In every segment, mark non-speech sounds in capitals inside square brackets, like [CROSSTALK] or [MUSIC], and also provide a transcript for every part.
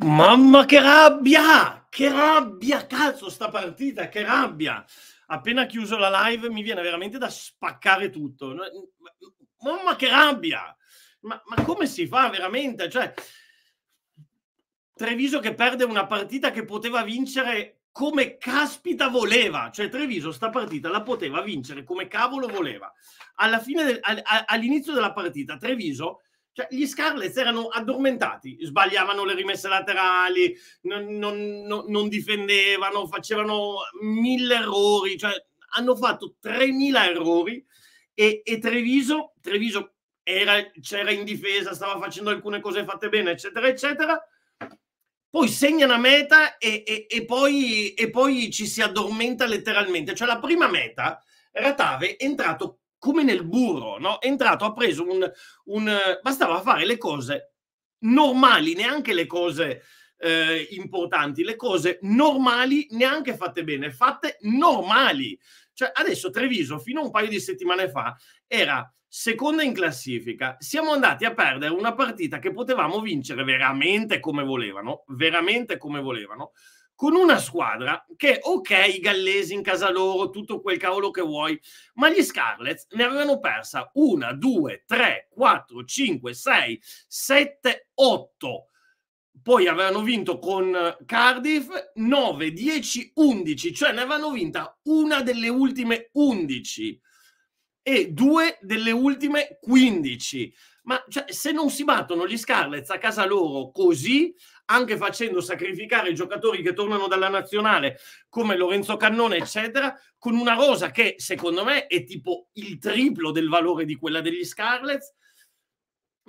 Mamma che rabbia! Che rabbia! Cazzo, sta partita, che rabbia! Appena chiuso la live mi viene veramente da spaccare tutto. Mamma che rabbia! Ma, ma come si fa veramente? Cioè, Treviso che perde una partita che poteva vincere come caspita voleva. Cioè, Treviso sta partita la poteva vincere come cavolo voleva. Alla fine del, all'inizio della partita, Treviso cioè, gli Scarlets erano addormentati, sbagliavano le rimesse laterali, non, non, non, difendevano, facevano mille errori, cioè, hanno fatto 3.000 errori e, e Treviso, Treviso era, c'era in difesa, stava facendo alcune cose fatte bene, eccetera, eccetera. Poi segna una meta e, e, e, poi, e poi ci si addormenta letteralmente. Cioè la prima meta, Ratave è entrato come nel burro, no? È entrato, ha preso un, un... bastava fare le cose normali, neanche le cose eh, importanti, le cose normali, neanche fatte bene, fatte normali. Cioè, adesso Treviso, fino a un paio di settimane fa, era seconda in classifica. Siamo andati a perdere una partita che potevamo vincere veramente come volevano, veramente come volevano, con una squadra che, ok, i gallesi in casa loro, tutto quel cavolo che vuoi, ma gli Scarlets ne avevano persa una, due, tre, quattro, cinque, sei, sette, otto. Poi avevano vinto con Cardiff 9, 10, 11, cioè ne avevano vinta una delle ultime 11 e due delle ultime 15. Ma cioè, se non si battono gli Scarlet a casa loro così, anche facendo sacrificare i giocatori che tornano dalla nazionale, come Lorenzo Cannone, eccetera, con una rosa che secondo me è tipo il triplo del valore di quella degli Scarlet,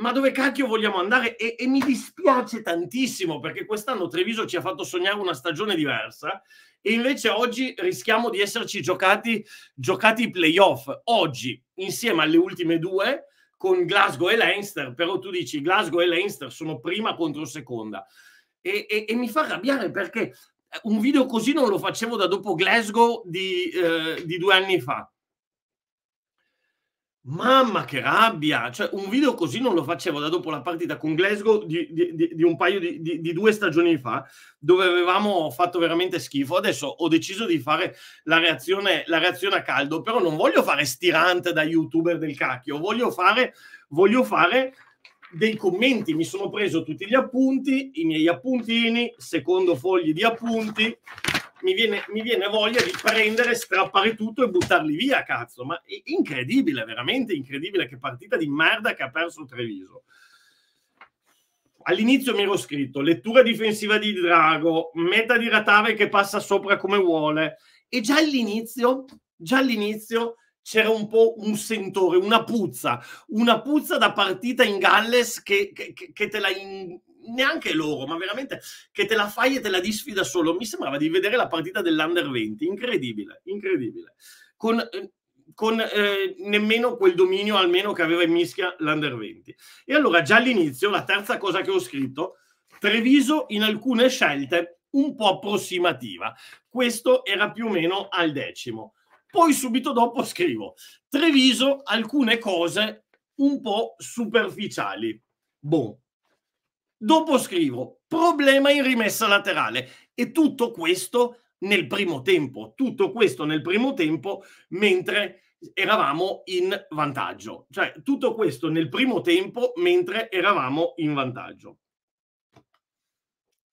ma dove cacchio vogliamo andare? E, e, mi dispiace tantissimo perché quest'anno Treviso ci ha fatto sognare una stagione diversa e invece oggi rischiamo di esserci giocati, giocati i playoff. Oggi, insieme alle ultime due, con Glasgow e Leinster, però tu dici Glasgow e Leinster sono prima contro seconda. E, e, e mi fa arrabbiare perché un video così non lo facevo da dopo Glasgow di, eh, di due anni fa. Mamma che rabbia! Cioè, un video così non lo facevo da dopo la partita con Glasgow di, di, di, di un paio di, due stagioni fa, dove avevamo fatto veramente schifo. Adesso ho deciso di fare la reazione, la reazione a caldo, però non voglio fare stirante da youtuber del cacchio, voglio fare, voglio fare dei commenti. Mi sono preso tutti gli appunti, i miei appuntini, secondo fogli di appunti, mi viene, mi viene voglia di prendere, strappare tutto e buttarli via, cazzo. Ma è incredibile, veramente incredibile che partita di merda che ha perso Treviso. All'inizio mi ero scritto lettura difensiva di Drago, meta di Ratave che passa sopra come vuole. E già all'inizio, già all'inizio c'era un po' un sentore, una puzza, una puzza da partita in Galles che, che, che te la in, neanche loro, ma veramente che te la fai e te la disfida solo. Mi sembrava di vedere la partita dell'Under 20, incredibile, incredibile. Con, eh, con eh, nemmeno quel dominio almeno che aveva in mischia l'Under 20. E allora già all'inizio, la terza cosa che ho scritto, Treviso in alcune scelte un po' approssimativa. Questo era più o meno al decimo. Poi subito dopo scrivo Treviso alcune cose un po' superficiali. Boh, Dopo scrivo problema in rimessa laterale e tutto questo nel primo tempo, tutto questo nel primo tempo mentre eravamo in vantaggio, cioè tutto questo nel primo tempo mentre eravamo in vantaggio.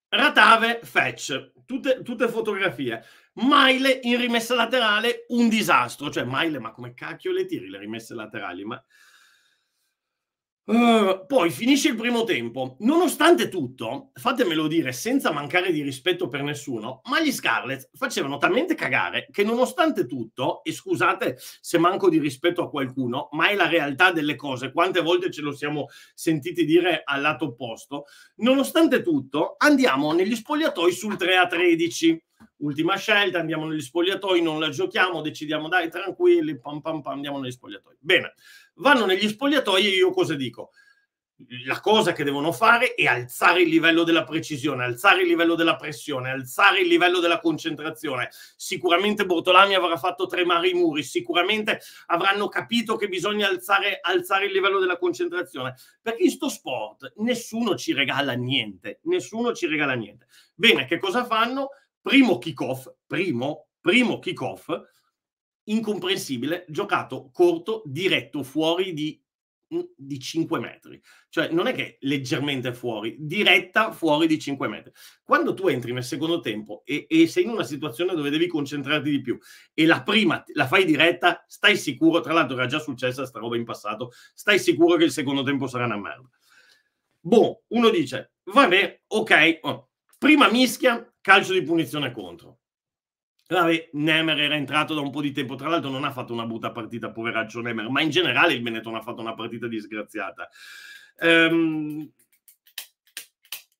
Ratave, fetch, tutte, tutte fotografie. Maile in rimessa laterale, un disastro. Cioè, Maile, ma come cacchio le tiri le rimesse laterali? Ma Uh, poi finisce il primo tempo. Nonostante tutto, fatemelo dire senza mancare di rispetto per nessuno, ma gli Scarlet facevano talmente cagare che nonostante tutto, e scusate se manco di rispetto a qualcuno, ma è la realtà delle cose, quante volte ce lo siamo sentiti dire al lato opposto, nonostante tutto andiamo negli spogliatoi sul 3 a 13 ultima scelta, andiamo negli spogliatoi, non la giochiamo, decidiamo dai tranquilli, pam pam pam, andiamo negli spogliatoi. Bene, vanno negli spogliatoi e io cosa dico? La cosa che devono fare è alzare il livello della precisione, alzare il livello della pressione, alzare il livello della concentrazione. Sicuramente Bortolami avrà fatto tremare i muri, sicuramente avranno capito che bisogna alzare, alzare il livello della concentrazione, perché in sto sport nessuno ci regala niente, nessuno ci regala niente. Bene, che cosa fanno? Primo kick-off, primo, primo kick-off, incomprensibile, giocato corto, diretto, fuori di, mm, di 5 metri. Cioè non è che leggermente fuori, diretta fuori di 5 metri. Quando tu entri nel secondo tempo e, e sei in una situazione dove devi concentrarti di più e la prima la fai diretta, stai sicuro, tra l'altro era già successa sta roba in passato, stai sicuro che il secondo tempo sarà una merda. Boh, uno dice, va vabbè, ok, oh, prima mischia, calcio di punizione contro Nemer era entrato da un po' di tempo, tra l'altro non ha fatto una brutta partita, poveraccio Nemer, ma in generale il Benetton ha fatto una partita disgraziata. Ehm,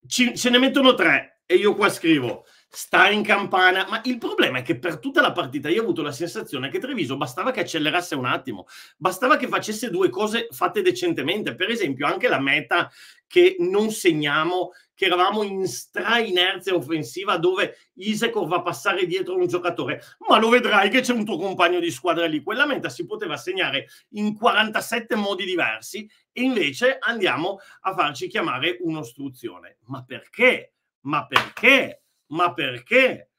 ci, se ne mettono tre e io qua scrivo sta in campana, ma il problema è che per tutta la partita io ho avuto la sensazione che Treviso bastava che accelerasse un attimo, bastava che facesse due cose fatte decentemente, per esempio anche la meta che non segniamo, che eravamo in strainerzia offensiva dove Isecor va a passare dietro un giocatore, ma lo vedrai che c'è un tuo compagno di squadra lì. Quella meta si poteva segnare in 47 modi diversi e invece andiamo a farci chiamare un'ostruzione. Ma perché? Ma perché? Ma perché?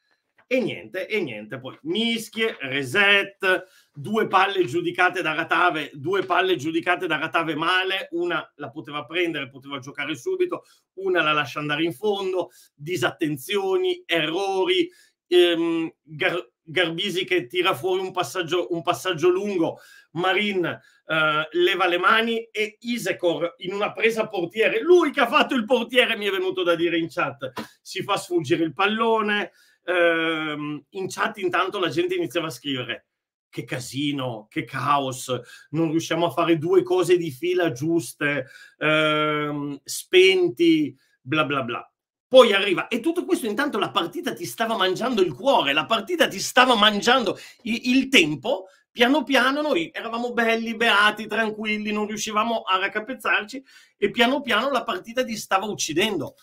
e niente, e niente. Poi mischie, reset, due palle giudicate da Ratave, due palle giudicate da Ratave male, una la poteva prendere, poteva giocare subito, una la lascia andare in fondo, disattenzioni, errori, ehm, gar- Garbisi che tira fuori un passaggio, un passaggio lungo, Marin eh, leva le mani e Isecor in una presa portiere, lui che ha fatto il portiere mi è venuto da dire in chat, si fa sfuggire il pallone, ehm, in chat intanto la gente iniziava a scrivere che casino, che caos, non riusciamo a fare due cose di fila giuste, ehm, spenti, bla bla bla. Poi arriva, e tutto questo intanto la partita ti stava mangiando il cuore, la partita ti stava mangiando il, il tempo, piano piano noi eravamo belli, beati, tranquilli, non riuscivamo a raccapezzarci e piano piano la partita ti stava uccidendo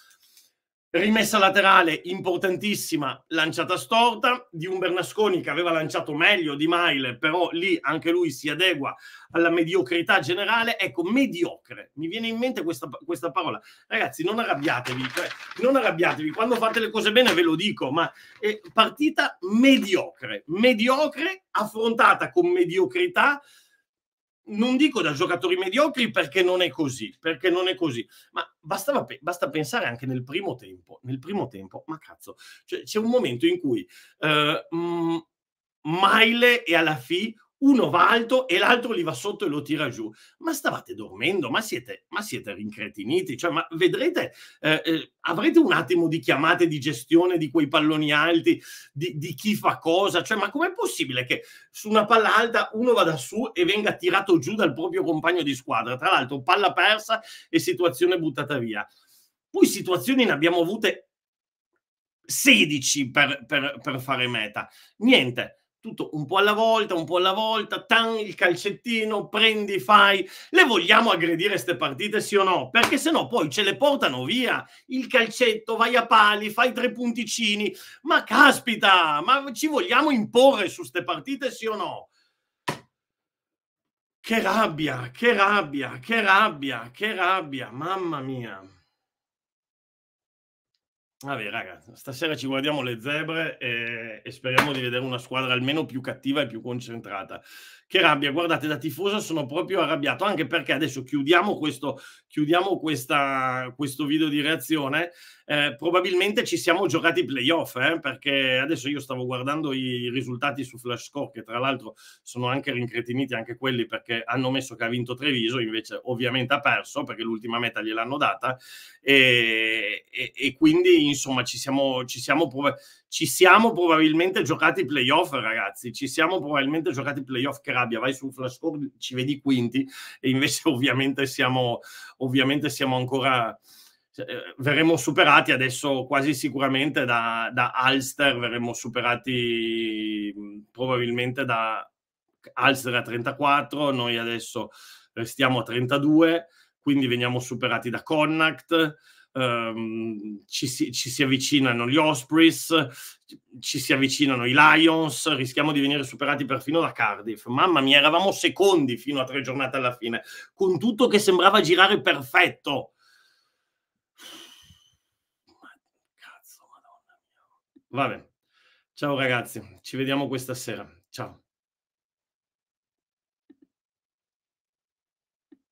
rimessa laterale importantissima lanciata storta di un Bernasconi che aveva lanciato meglio di Maile, però lì anche lui si adegua alla mediocrità generale. Ecco, mediocre, mi viene in mente questa, questa parola. Ragazzi, non arrabbiatevi, cioè, non arrabbiatevi, quando fate le cose bene ve lo dico, ma è partita mediocre, mediocre affrontata con mediocrità non dico da giocatori mediocri perché non è così, perché non è così, ma bastava, basta pensare anche nel primo tempo, nel primo tempo, ma cazzo, cioè, c'è un momento in cui uh, Maile e Alafi uno va alto e l'altro li va sotto e lo tira giù. Ma stavate dormendo, ma siete, ma siete rincretiniti, cioè, ma vedrete, eh, eh, avrete un attimo di chiamate di gestione di quei palloni alti, di, di chi fa cosa, cioè, ma com'è possibile che su una palla alta uno vada su e venga tirato giù dal proprio compagno di squadra? Tra l'altro, palla persa e situazione buttata via. Poi situazioni ne abbiamo avute 16 per, per, per fare meta. Niente tutto un po' alla volta, un po' alla volta, tan il calcettino, prendi, fai. Le vogliamo aggredire queste partite sì o no? Perché sennò poi ce le portano via. Il calcetto, vai a pali, fai tre punticini. Ma caspita, ma ci vogliamo imporre su queste partite sì o no? Che rabbia, che rabbia, che rabbia, che rabbia, mamma mia. Vabbè, raga, stasera ci guardiamo le zebre e, eh, e, speriamo di vedere una squadra almeno più cattiva e più concentrata. Che rabbia, guardate, da tifoso sono proprio arrabbiato, anche perché adesso chiudiamo questo, chiudiamo questa, questo video di reazione. Eh, probabilmente ci siamo giocati i playoff, eh, perché adesso io stavo guardando i risultati su Flash Score, che tra l'altro sono anche rincretiniti anche quelli, perché hanno messo che ha vinto Treviso, invece ovviamente ha perso, perché l'ultima meta gliel'hanno data. E, e, e quindi, insomma, ci siamo, ci siamo probabilmente ci siamo probabilmente giocati playoff, ragazzi. Ci siamo probabilmente giocati playoff. Che rabbia, vai sul flascore, ci vedi quinti e invece [LAUGHS] ovviamente siamo, ovviamente siamo ancora cioè, eh, verremo superati adesso quasi sicuramente da, da Alster, verremo superati mm, probabilmente da Alster a 34, noi adesso restiamo a 32, quindi veniamo superati da Connacht Um, ci, si, ci, si, avvicinano gli Ospreys, ci si avvicinano i Lions, rischiamo di venire superati perfino da Cardiff. Mamma mia, eravamo secondi fino a tre giornate alla fine, con tutto che sembrava girare perfetto. Vabbè, ciao ragazzi, ci vediamo questa sera. Ciao.